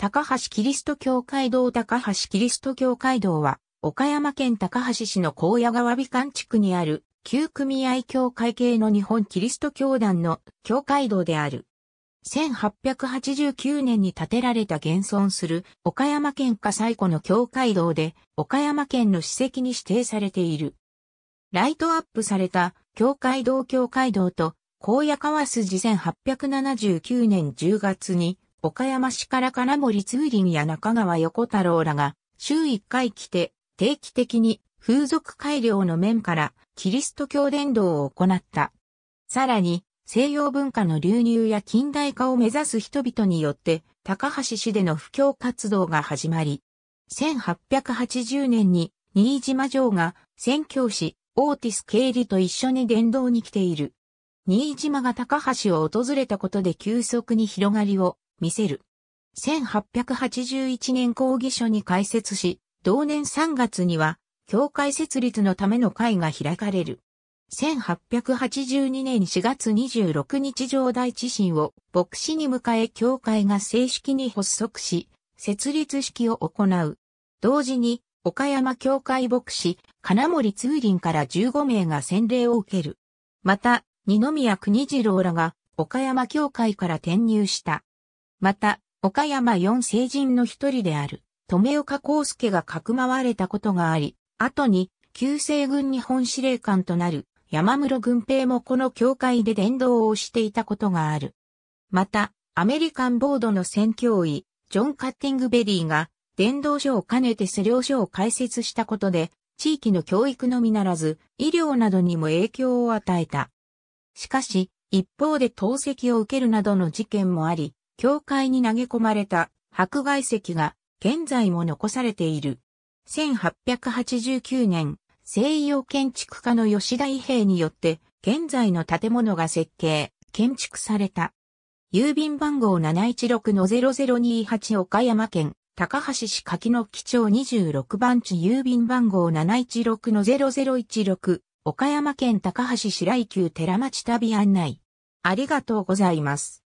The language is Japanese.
高橋キリスト教会堂高橋キリスト教会堂は、岡山県高橋市の高野川美観地区にある、旧組合教会系の日本キリスト教団の教会堂である。1889年に建てられた現存する岡山県下最古の教会堂で、岡山県の史跡に指定されている。ライトアップされた教会堂教会堂と、高野川筋1879年10月に岡山市から金森通林や中川横太郎らが、週1回来て、定期的に風俗改良の面からキリスト教伝道を行った。さらに、西洋文化の流入や近代化を目指す人々によって、高橋市での布教活動が始まり、1880年に新島城が宣教師オーティス・イリと一緒に伝道に来ている。新島が高橋を訪れたことで急速に広がりを見せる。1881年講義書に開設し、同年3月には、教会設立のための会が開かれる。1882年4月26日上大地震を牧師に迎え教会が正式に発足し、設立式を行う。同時に、岡山教会牧師、金森通林から15名が洗礼を受ける。また、二宮国次郎らが岡山教会から転入した。また、岡山四聖人の一人である、留岡康介がかくまわれたことがあり、後に、旧西軍日本司令官となる山室軍兵もこの教会で伝道をしていたことがある。また、アメリカンボードの宣教医、ジョン・カッティングベリーが、伝道所を兼ねて施療所を開設したことで、地域の教育のみならず、医療などにも影響を与えた。しかし、一方で透析を受けるなどの事件もあり、教会に投げ込まれた迫害石が現在も残されている。1889年、西洋建築家の吉田伊兵によって現在の建物が設計、建築された。郵便番号716-0028岡山県高橋市柿の基町26番地郵便番号716-0016岡山県高橋市来宮寺町旅案内。ありがとうございます。